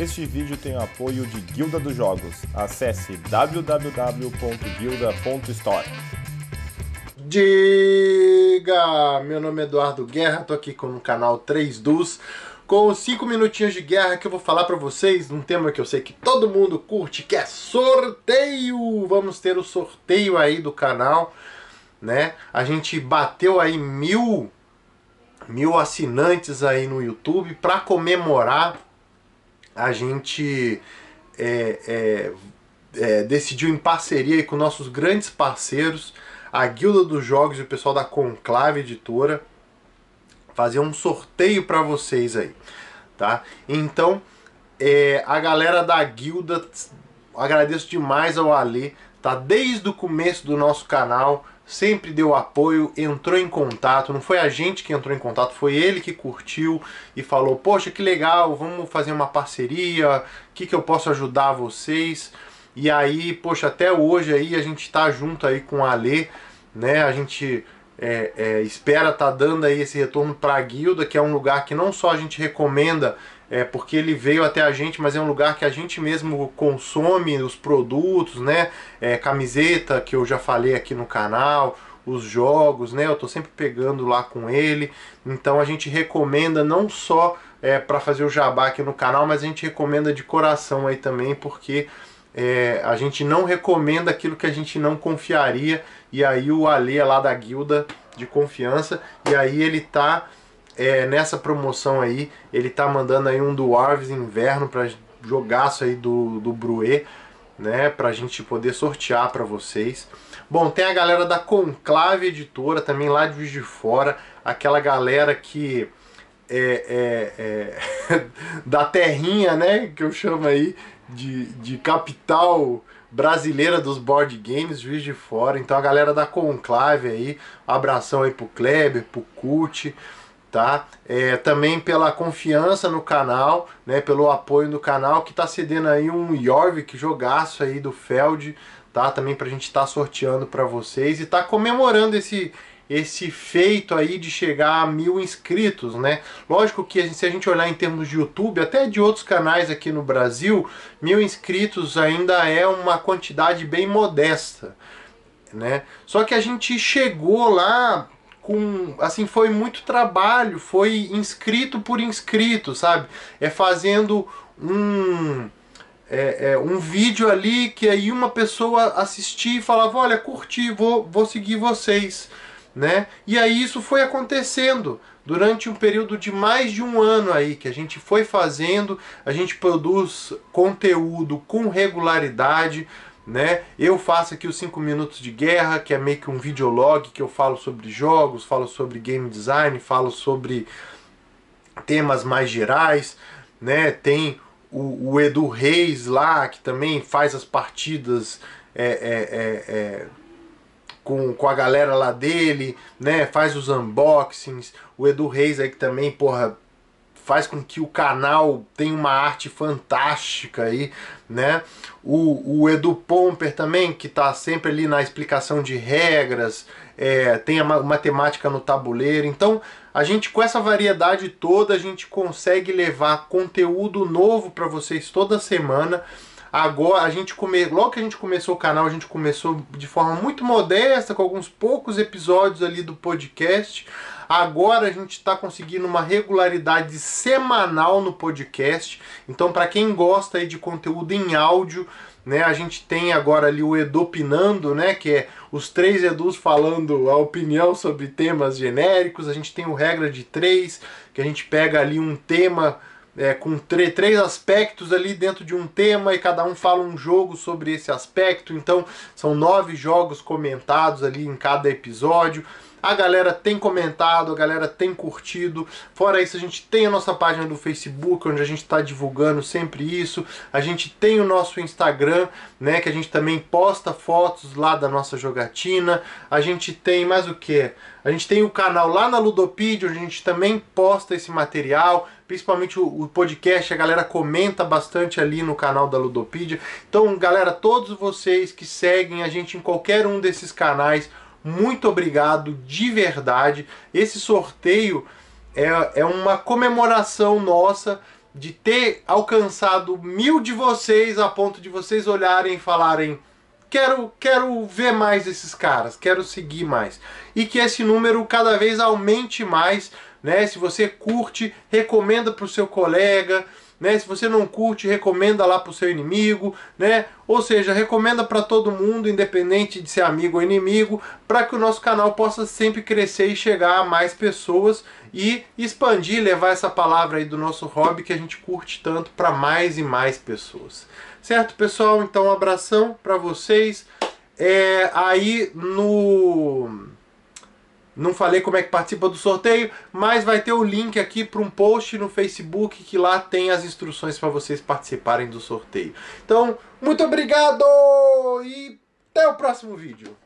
Este vídeo tem o apoio de Guilda dos Jogos. Acesse www.guilda.store. Diga! Meu nome é Eduardo Guerra, tô aqui com o canal 3 Dus com 5 minutinhos de guerra que eu vou falar para vocês um tema que eu sei que todo mundo curte, que é sorteio. Vamos ter o sorteio aí do canal, né? A gente bateu aí mil, mil assinantes aí no YouTube para comemorar a gente é, é, é, decidiu em parceria com nossos grandes parceiros, a Guilda dos Jogos e o pessoal da Conclave Editora, fazer um sorteio para vocês aí, tá? Então, é, a galera da Guilda, agradeço demais ao Ali, tá? Desde o começo do nosso canal, sempre deu apoio, entrou em contato. Não foi a gente que entrou em contato, foi ele que curtiu e falou: Poxa, que legal, vamos fazer uma parceria, o que, que eu posso ajudar vocês. E aí, poxa, até hoje aí a gente está junto aí com a Ale, né? A gente é, é, espera tá dando aí esse retorno para a guilda, que é um lugar que não só a gente recomenda é, porque ele veio até a gente, mas é um lugar que a gente mesmo consome os produtos, né? É, camiseta que eu já falei aqui no canal, os jogos, né? Eu tô sempre pegando lá com ele. Então a gente recomenda não só é, para fazer o jabá aqui no canal, mas a gente recomenda de coração aí também, porque é, a gente não recomenda aquilo que a gente não confiaria. E aí o Alê é lá da guilda de confiança, e aí ele tá é, nessa promoção aí, ele tá mandando aí um do Arves Inverno para jogaço aí do, do Bruet, né, pra gente poder sortear para vocês. Bom, tem a galera da Conclave Editora, também lá de Juiz de Fora, aquela galera que é, é, é da terrinha, né, que eu chamo aí de, de capital brasileira dos board games, Juiz de Fora. Então a galera da Conclave aí, abração aí pro Kleber, pro Kut, tá? É, também pela confiança no canal, né, pelo apoio do canal, que está cedendo aí um Jorvik jogaço aí do Feld, tá? Também para a gente estar tá sorteando para vocês e tá comemorando esse esse feito aí de chegar a mil inscritos, né? Lógico que a gente, se a gente olhar em termos de YouTube, até de outros canais aqui no Brasil, mil inscritos ainda é uma quantidade bem modesta, né? Só que a gente chegou lá com assim foi muito trabalho, foi inscrito por inscrito, sabe? É fazendo um é, é, um vídeo ali que aí uma pessoa assistia e falava, olha, curti, vou, vou seguir vocês, né? E aí isso foi acontecendo durante um período de mais de um ano aí que a gente foi fazendo, a gente produz conteúdo com regularidade, né? Eu faço aqui os 5 minutos de guerra, que é meio que um videolog que eu falo sobre jogos, falo sobre game design, falo sobre temas mais gerais, né? Tem o, o Edu Reis lá, que também faz as partidas é, é, é, é com, com a galera lá dele, né? Faz os unboxings. O Edu Reis aí que também, porra, faz com que o canal tenha uma arte fantástica aí, né? O, o Edu Pomper também, que está sempre ali na explicação de regras, é, tem a matemática no tabuleiro. Então, a gente com essa variedade toda, a gente consegue levar conteúdo novo para vocês toda semana. Agora a gente come... logo que a gente começou o canal, a gente começou de forma muito modesta, com alguns poucos episódios ali do podcast. Agora a gente está conseguindo uma regularidade semanal no podcast. Então, para quem gosta aí de conteúdo em áudio, né, a gente tem agora ali o Edopinando, né, que é os três Edus falando a opinião sobre temas genéricos. A gente tem o Regra de Três, que a gente pega ali um tema é, com três aspectos ali dentro de um tema e cada um fala um jogo sobre esse aspecto. Então são nove jogos comentados ali em cada episódio. A galera tem comentado, a galera tem curtido. Fora isso, a gente tem a nossa página do Facebook, onde a gente está divulgando sempre isso. A gente tem o nosso Instagram, né? Que a gente também posta fotos lá da nossa jogatina. A gente tem mais o que? A gente tem o canal lá na Ludopedia, onde a gente também posta esse material principalmente o, o, podcast, a galera comenta bastante ali no canal da Ludopedia. Então, galera, todos vocês que seguem a gente em qualquer um desses canais, muito obrigado de verdade. Esse sorteio é, é uma comemoração nossa de ter alcançado mil de vocês a ponto de vocês olharem e falarem quero, quero ver mais esses caras, quero seguir mais. E que esse número cada vez aumente mais né? Se você curte, recomenda para o seu colega, né? Se você não curte, recomenda lá para o seu inimigo, né? Ou seja, recomenda para todo mundo, independente de ser amigo ou inimigo, para que o nosso canal possa sempre crescer e chegar a mais pessoas e expandir, levar essa palavra aí do nosso hobby que a gente curte tanto para mais e mais pessoas. Certo, pessoal? Então, um abração para vocês. É, aí no não falei como é que participa do sorteio, mas vai ter o link aqui para um post no Facebook que lá tem as instruções para vocês participarem do sorteio. Então, muito obrigado e até o próximo vídeo.